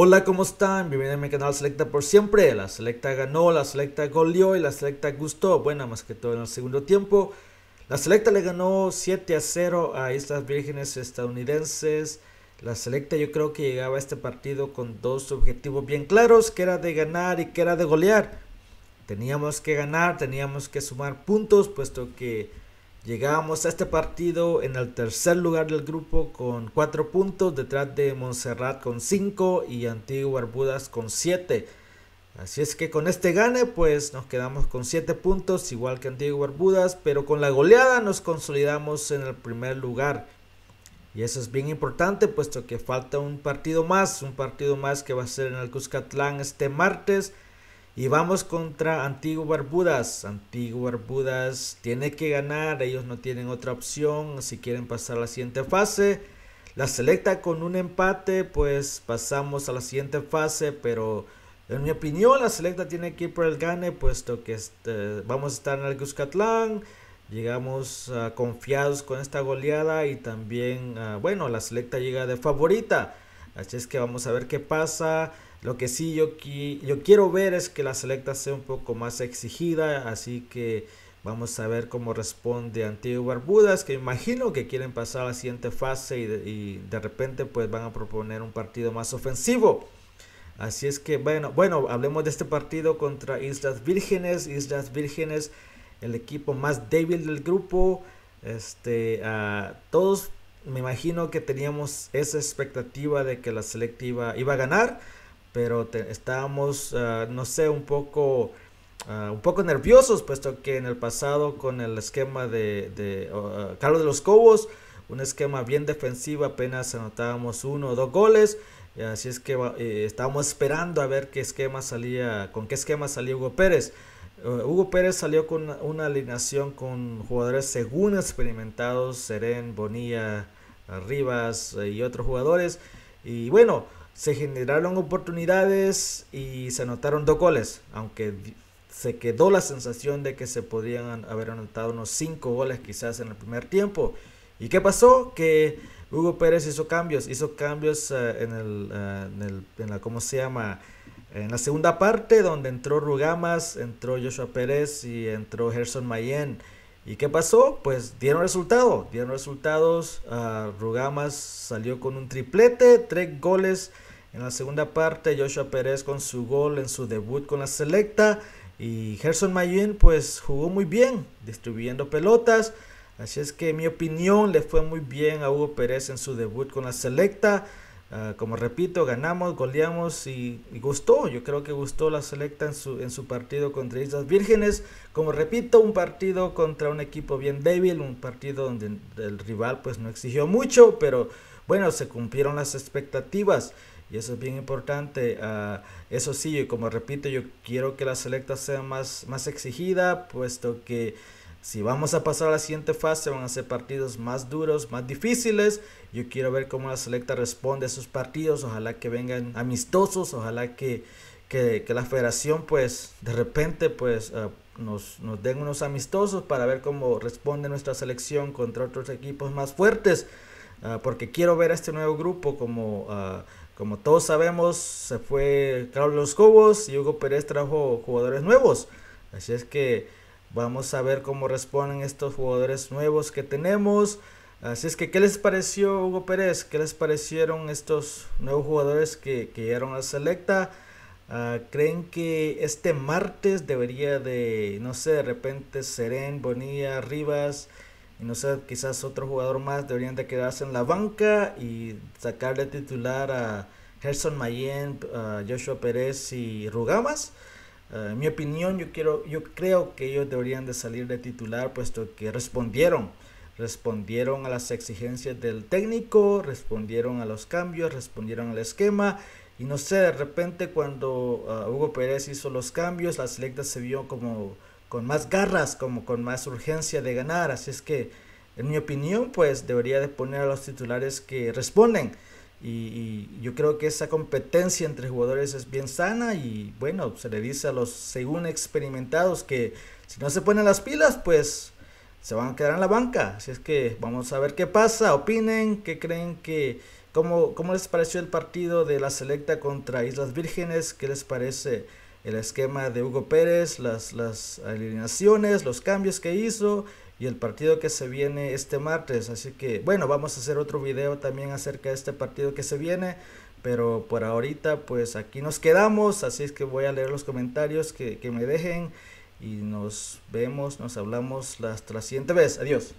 Hola, ¿cómo están? Bienvenidos a mi canal Selecta por siempre. La Selecta ganó, la Selecta goleó y la Selecta gustó. Bueno, más que todo en el segundo tiempo. La Selecta le ganó 7 a 0 a estas Vírgenes estadounidenses. La Selecta yo creo que llegaba a este partido con dos objetivos bien claros, que era de ganar y que era de golear. Teníamos que ganar, teníamos que sumar puntos, puesto que Llegamos a este partido en el tercer lugar del grupo con 4 puntos, detrás de Montserrat con 5 y Antigua Barbudas con 7. Así es que con este gane, pues nos quedamos con 7 puntos, igual que Antigua Barbudas, pero con la goleada nos consolidamos en el primer lugar. Y eso es bien importante, puesto que falta un partido más, un partido más que va a ser en el Cuscatlán este martes. Y vamos contra Antiguo Barbudas. Antiguo Barbudas tiene que ganar. Ellos no tienen otra opción si quieren pasar a la siguiente fase. La selecta con un empate, pues pasamos a la siguiente fase. Pero en mi opinión, la selecta tiene que ir por el gane, puesto que eh, vamos a estar en el Cuscatlán. Llegamos ah, confiados con esta goleada y también, ah, bueno, la selecta llega de favorita. Así es que vamos a ver qué pasa. Lo que sí yo, yo quiero ver es que la selecta sea un poco más exigida, así que vamos a ver cómo responde Antiguo Barbudas, que imagino que quieren pasar a la siguiente fase y de, repente pues van a proponer un partido más ofensivo. Así es que bueno, bueno, hablemos de este partido contra Islas Vírgenes, Islas Vírgenes, el equipo más débil del grupo. Este, todos me imagino que teníamos esa expectativa de que la selectiva iba a ganar pero estábamos, ah, no sé, un poco, ah, un poco nerviosos, puesto que en el pasado con el esquema de, ah, Carlos de los Cobos, un esquema bien defensivo, apenas anotábamos uno o dos goles, así es que eh, estábamos esperando a ver qué esquema salía, con qué esquema salía Hugo Pérez. Hugo Pérez salió con una, una alineación con jugadores según experimentados, Serén, Bonilla, Rivas eh, y otros jugadores. Y bueno, se generaron oportunidades y se anotaron dos goles, aunque se quedó la sensación de que se podrían haber anotado unos cinco goles quizás en el primer tiempo. ¿Y qué pasó? Que Hugo Pérez hizo cambios, hizo cambios eh, en, el, eh, la, ¿cómo se llama? En la segunda parte donde entró Rugamas, entró Joshua Pérez y entró Gerson Mayen. ¿Y qué pasó? Pues dieron resultado, dieron resultados. Ah, Rugamas salió con un triplete, tres goles en la segunda parte. Joshua Pérez con su gol en su debut con la selecta. Y Gerson Mayín pues jugó muy bien, distribuyendo pelotas. Así es que en mi opinión le fue muy bien a Hugo Pérez en su debut con la selecta. Ah, como repito, ganamos, goleamos y, gustó. Yo creo que gustó la selecta en su, en su partido contra Islas Vírgenes. Como repito, un partido contra un equipo bien débil, un partido donde el rival pues no exigió mucho, pero bueno, se cumplieron las expectativas. Y eso es bien importante. Ah, eso sí, y como repito, yo quiero que la selecta sea más, más exigida, puesto que si vamos a pasar a la siguiente fase, van a ser partidos más duros, más difíciles. Yo quiero ver cómo la selecta responde a esos partidos. Ojalá que vengan amistosos, ojalá que, que, la federación, pues, de repente, pues, eh, nos, nos den unos amistosos para ver cómo responde nuestra selección contra otros equipos más fuertes. Ah, porque quiero ver a este nuevo grupo como... Ah, como todos sabemos, se fue Carlos Cobos y Hugo Pérez trajo jugadores nuevos. Así es que Vamos a ver cómo responden estos jugadores nuevos que tenemos. Así es que, ¿qué les pareció Hugo Pérez? ¿Qué les parecieron estos nuevos jugadores que, que llegaron a Selecta? Ah, ¿Creen que este martes debería de, no sé, de repente Seren, Bonilla, Rivas y no sé, quizás otro jugador más deberían de quedarse en la banca y sacarle titular a Gerson Mayen, ah, Joshua Pérez y Rugamas? en eh, mi opinión, yo, quiero, yo creo que ellos deberían de salir de titular, puesto que respondieron. Respondieron a las exigencias del técnico, respondieron a los cambios, respondieron al esquema. Y no sé, de repente cuando ah, Hugo Pérez hizo los cambios, la selecta se vio como con más garras, como con más urgencia de ganar. Así es que, en mi opinión, pues debería de poner a los titulares que responden. Y, yo creo que esa competencia entre jugadores es bien sana y bueno, se le dice a los según experimentados que si no se ponen las pilas, pues se van a quedar en la banca. Así es que vamos a ver qué pasa, opinen, qué creen que, cómo, cómo les pareció el partido de la selecta contra Islas Vírgenes, qué les parece el esquema de Hugo Pérez, las, las alineaciones, los cambios que hizo y el partido que se viene este martes. Así que bueno, vamos a hacer otro video también acerca de este partido que se viene. Pero por ahorita pues aquí nos quedamos. Así es que voy a leer los comentarios que, me dejen. Y nos vemos, nos hablamos las la siguiente vez. Adiós.